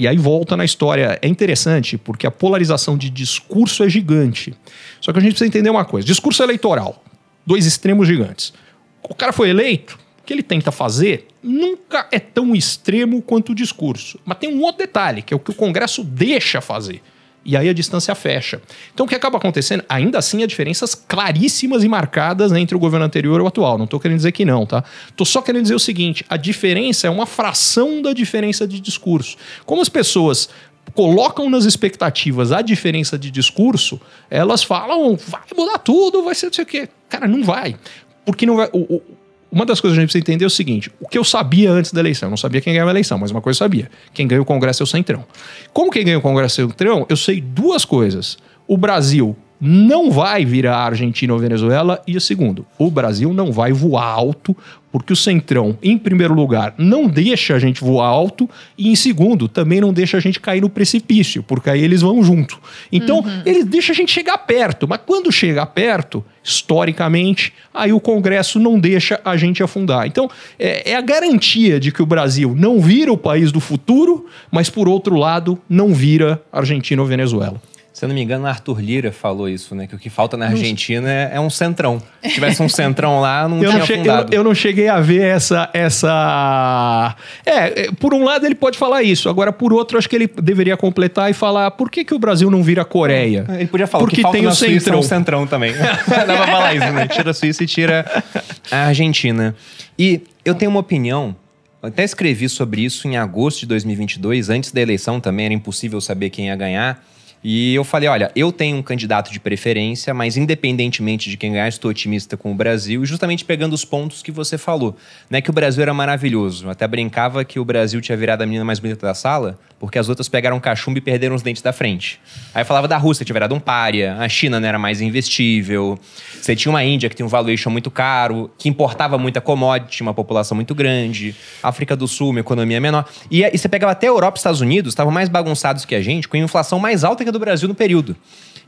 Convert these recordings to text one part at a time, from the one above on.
E aí volta na história. É interessante porque a polarização de discurso é gigante. Só que a gente precisa entender uma coisa: discurso eleitoral, dois extremos gigantes. O cara foi eleito, o que ele tenta fazer nunca é tão extremo quanto o discurso. Mas tem um outro detalhe, que é o que o Congresso deixa fazer e aí a distância fecha. Então o que acaba acontecendo, ainda assim, há diferenças claríssimas e marcadas entre o governo anterior e o atual. Não estou querendo dizer que não, tá? Estou só querendo dizer o seguinte: a diferença é uma fração da diferença de discurso. Como as pessoas colocam nas expectativas a diferença de discurso, elas falam, vai mudar tudo, vai ser não sei o quê. Cara, não vai. Porque não vai, o, o, uma das coisas que a gente precisa entender é o seguinte: o que eu sabia antes da eleição, eu não sabia quem ganhava a eleição, mas uma coisa eu sabia: quem ganha o Congresso é o Centrão. Como quem ganha o Congresso é o Centrão, eu sei duas coisas. O Brasil não vai virar Argentina ou Venezuela. E o segundo, o Brasil não vai voar alto, porque o Centrão, em primeiro lugar, não deixa a gente voar alto, e em segundo, também não deixa a gente cair no precipício, porque aí eles vão junto. Então, uhum. eles deixam a gente chegar perto, mas quando chega perto, historicamente, aí o Congresso não deixa a gente afundar. Então, é, é a garantia de que o Brasil não vira o país do futuro, mas por outro lado, não vira Argentina ou Venezuela. Se eu não me engano, Arthur Lira falou isso, né? Que o que falta na Argentina é, é um centrão. Se tivesse um centrão lá, não eu tinha não cheguei, eu, eu, não cheguei a ver essa... essa... É, é, por um lado ele pode falar isso. Agora, por outro, acho que ele deveria completar e falar por que, que o Brasil não vira Coreia? É, ele podia falar Porque que falta tem na o Suíça centrão. É um centrão também. Dá pra falar isso, né? Tira a Suíça e tira a Argentina. E eu tenho uma opinião eu até escrevi sobre isso em agosto de 2022, antes da eleição também, era impossível saber quem ia ganhar. E eu falei: olha, eu tenho um candidato de preferência, mas independentemente de quem ganhar, estou otimista com o Brasil, e justamente pegando os pontos que você falou, é Que o Brasil era maravilhoso. até brincava que o Brasil tinha virado a menina mais bonita da sala, porque as outras pegaram cachumba e perderam os dentes da frente. Aí falava da Rússia, tinha virado um pária, a China não era mais investível, você tinha uma Índia que tem um valuation muito caro, que importava muita commodity, tinha uma população muito grande, África do Sul, uma economia menor. E, e você pegava até Europa e Estados Unidos, estavam mais bagunçados que a gente, com inflação mais alta que do Brasil no período.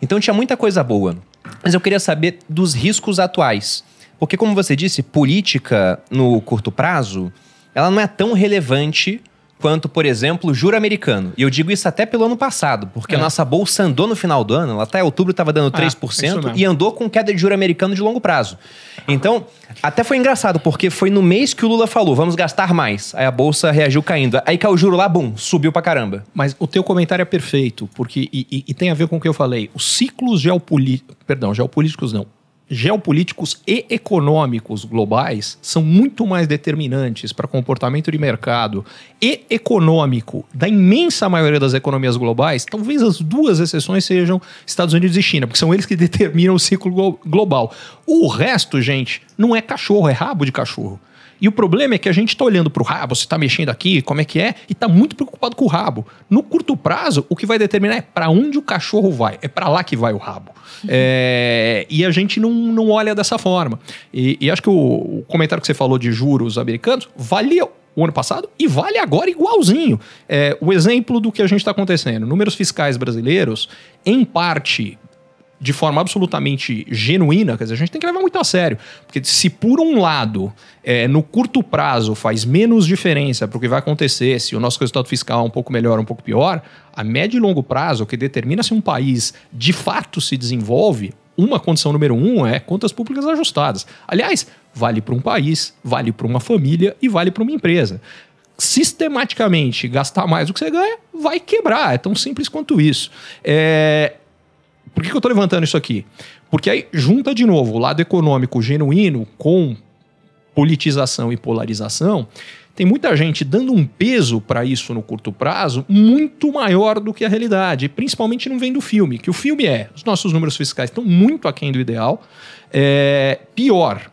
Então tinha muita coisa boa. Mas eu queria saber dos riscos atuais. Porque, como você disse, política no curto prazo, ela não é tão relevante quanto, por exemplo, juro americano. E eu digo isso até pelo ano passado, porque é. a nossa bolsa andou no final do ano, ela até outubro estava dando 3% é, ah, e andou com queda de juro americano de longo prazo. Então, até foi engraçado, porque foi no mês que o Lula falou, vamos gastar mais. Aí a bolsa reagiu caindo. Aí caiu o juro lá, bum, subiu pra caramba. Mas o teu comentário é perfeito, porque e, e, e tem a ver com o que eu falei. Os ciclos geopolíticos, perdão, geopolíticos não, geopolíticos e econômicos globais são muito mais determinantes para comportamento de mercado e econômico da imensa maioria das economias globais, talvez as duas exceções sejam Estados Unidos e China, porque são eles que determinam o ciclo global. O resto, gente, não é cachorro, é rabo de cachorro. E o problema é que a gente está olhando para o rabo, você está mexendo aqui, como é que é, e está muito preocupado com o rabo. No curto prazo, o que vai determinar é para onde o cachorro vai, é para lá que vai o rabo. Uhum. É, e a gente não, não olha dessa forma. E, e acho que o, o comentário que você falou de juros americanos valia o ano passado e vale agora igualzinho. É, o exemplo do que a gente está acontecendo. Números fiscais brasileiros, em parte, de forma absolutamente genuína, quer dizer, a gente tem que levar muito a sério. Porque se por um lado, é, no curto prazo, faz menos diferença para o que vai acontecer, se o nosso resultado fiscal é um pouco melhor um pouco pior, a médio e longo prazo, o que determina se um país de fato se desenvolve, uma condição número um é contas públicas ajustadas. Aliás, vale para um país, vale para uma família e vale para uma empresa. Sistematicamente gastar mais do que você ganha vai quebrar. É tão simples quanto isso. É, por que, que eu estou levantando isso aqui? Porque aí junta de novo o lado econômico genuíno com politização e polarização. Tem muita gente dando um peso para isso no curto prazo muito maior do que a realidade, principalmente não vem do filme, que o filme é: os nossos números fiscais estão muito aquém do ideal. É, pior,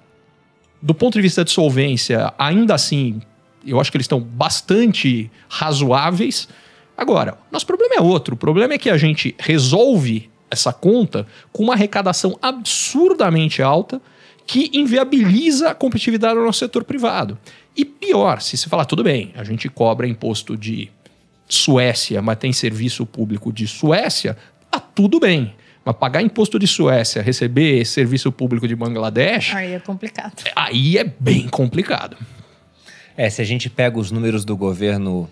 do ponto de vista de solvência, ainda assim, eu acho que eles estão bastante razoáveis. Agora, nosso problema é outro. O problema é que a gente resolve essa conta com uma arrecadação absurdamente alta que inviabiliza a competitividade do nosso setor privado. E pior, se se falar, tudo bem, a gente cobra imposto de Suécia, mas tem serviço público de Suécia, tá tudo bem. Mas pagar imposto de Suécia, receber serviço público de Bangladesh. Aí é complicado. Aí é bem complicado. É, se a gente pega os números do governo,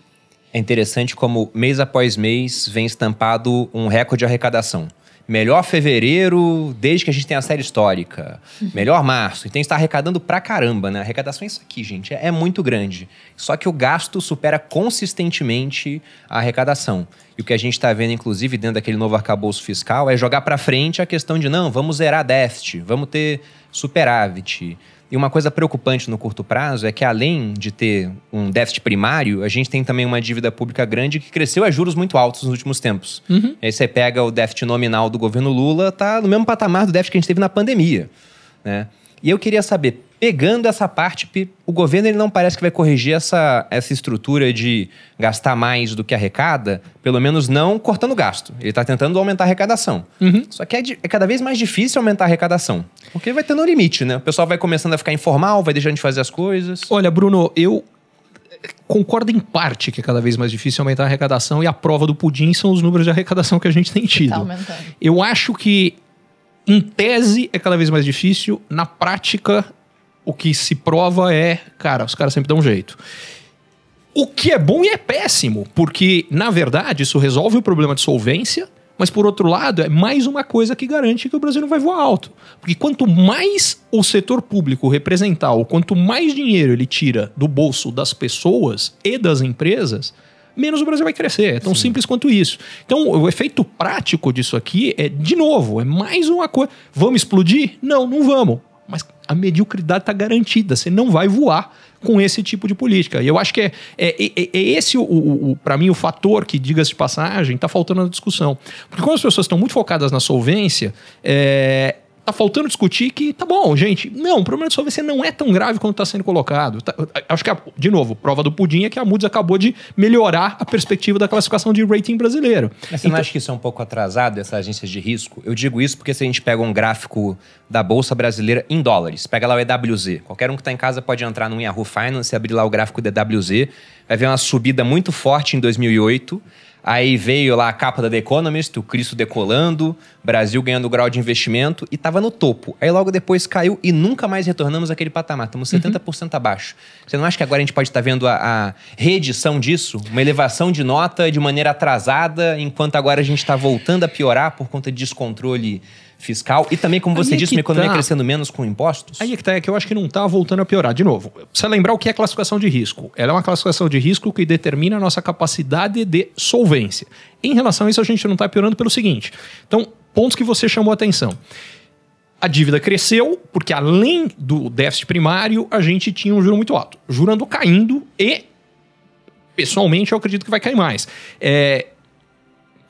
é interessante como mês após mês vem estampado um recorde de arrecadação melhor fevereiro desde que a gente tem a série histórica, uhum. melhor março. Então está arrecadando pra caramba, né? A arrecadação é isso aqui, gente, é, é muito grande. Só que o gasto supera consistentemente a arrecadação. E o que a gente está vendo, inclusive, dentro daquele novo arcabouço fiscal, é jogar para frente a questão de não, vamos zerar déficit, vamos ter superávit. E uma coisa preocupante no curto prazo é que, além de ter um déficit primário, a gente tem também uma dívida pública grande que cresceu a juros muito altos nos últimos tempos. Uhum. Aí você pega o déficit nominal do governo Lula, tá no mesmo patamar do déficit que a gente teve na pandemia. Né? E eu queria saber, pegando essa parte, o governo ele não parece que vai corrigir essa, essa estrutura de gastar mais do que arrecada, pelo menos não cortando gasto. Ele está tentando aumentar a arrecadação. Uhum. Só que é, é, cada vez mais difícil aumentar a arrecadação, porque vai tendo um limite, né? O pessoal vai começando a ficar informal, vai deixando de fazer as coisas. Olha, Bruno, eu eh, concordo em parte que é cada vez mais difícil aumentar a arrecadação e a prova do pudim são os números de arrecadação que a gente tem tá tido. Tá aumentando. Eu acho que em tese é cada vez mais difícil, na prática o que se prova é, cara, os caras sempre dão um jeito. O que é bom e é péssimo, porque, na verdade, isso resolve o problema de solvência, mas por outro lado, é mais uma coisa que garante que o Brasil não vai voar alto. Porque quanto mais o setor público representar, ou quanto mais dinheiro ele tira do bolso das pessoas e das empresas, menos o Brasil vai crescer. É tão Sim. simples quanto isso. Então, o efeito prático disso aqui é, de novo, é mais uma coisa. Vamos explodir? Não, não vamos. Mas a mediocridade está garantida. Você não vai voar com esse tipo de política. E eu acho que é, é, é, é esse, o, o, o para mim, o fator que, diga-se de passagem, está faltando na discussão. Porque quando as pessoas estão muito focadas na solvência, é, tá faltando discutir que tá bom, gente. Não, o problema de é solvência não é tão grave quanto está sendo colocado. Tá, acho que, a, de novo, prova do pudim é que a Moody's acabou de melhorar a perspectiva da classificação de rating brasileiro. Mas você então, não acha que isso é um pouco atrasado, essas agências de risco? Eu digo isso porque se a gente pega um gráfico da Bolsa Brasileira em dólares, pega lá o EWZ. Qualquer um que está em casa pode entrar no Yahoo Finance, abrir lá o gráfico do EWZ, vai ver uma subida muito forte em 2008 Aí veio lá a capa da The Economist, o Cristo decolando, Brasil ganhando grau de investimento e estava no topo. Aí logo depois caiu e nunca mais retornamos àquele patamar. Estamos 70% uhum. abaixo. Você não acha que agora a gente pode estar tá vendo a, a, reedição disso? Uma elevação de nota de maneira atrasada, enquanto agora a gente está voltando a piorar por conta de descontrole fiscal e também, como você Aí é disse, é uma economia tá... crescendo menos com impostos? Aí é que tá, é que eu acho que não está voltando a piorar. De novo, precisa lembrar o que é classificação de risco. Ela é uma classificação de risco que determina a nossa capacidade de solvência. Em relação a isso, a gente não está piorando pelo seguinte. Então, pontos que você chamou a atenção. A dívida cresceu, porque além do déficit primário, a gente tinha um juro muito alto. Jurando caindo e, pessoalmente, eu acredito que vai cair mais. É,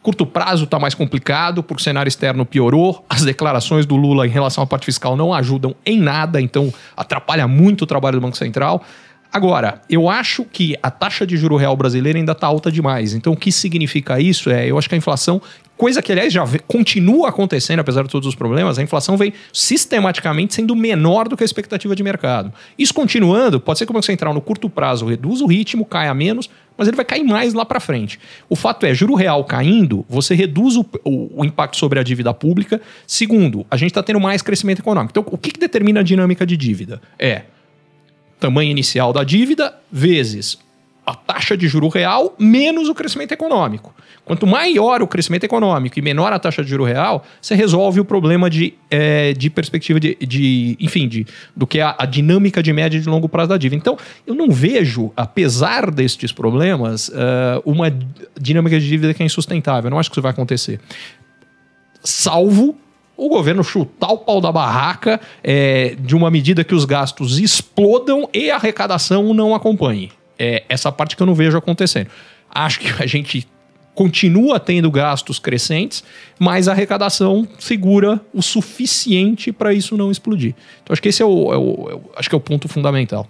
Curto prazo está mais complicado, porque o cenário externo piorou, as declarações do Lula em relação à parte fiscal não ajudam em nada, então atrapalha muito o trabalho do Banco Central. Agora, eu acho que a taxa de juro real brasileira ainda está alta demais. Então, o que significa isso? É, eu acho que a inflação, coisa que aliás já continua acontecendo, apesar de todos os problemas, a inflação vem sistematicamente sendo menor do que a expectativa de mercado. Isso continuando, pode ser que o Banco Central no curto prazo reduza o ritmo, caia menos, mas ele vai cair mais lá para frente. O fato é, juro real caindo, você reduz o, o, o impacto sobre a dívida pública. Segundo, a gente está tendo mais crescimento econômico. Então, o que, que determina a dinâmica de dívida? É tamanho inicial da dívida vezes a taxa de juro real menos o crescimento econômico. Quanto maior o crescimento econômico e menor a taxa de juro real, você resolve o problema de, é, de perspectiva de, de enfim, de, do que é a, a, dinâmica de média e de longo prazo da dívida. Então, eu não vejo, apesar destes problemas, uh, uma dinâmica de dívida que é insustentável. Eu não acho que isso vai acontecer. Salvo o governo chutar o pau da barraca é, de uma medida que os gastos explodam e a arrecadação não acompanhe. É essa parte que eu não vejo acontecendo. Acho que a gente continua tendo gastos crescentes, mas a arrecadação segura o suficiente para isso não explodir. Então acho que esse é o, é o, é o, acho que é o ponto fundamental.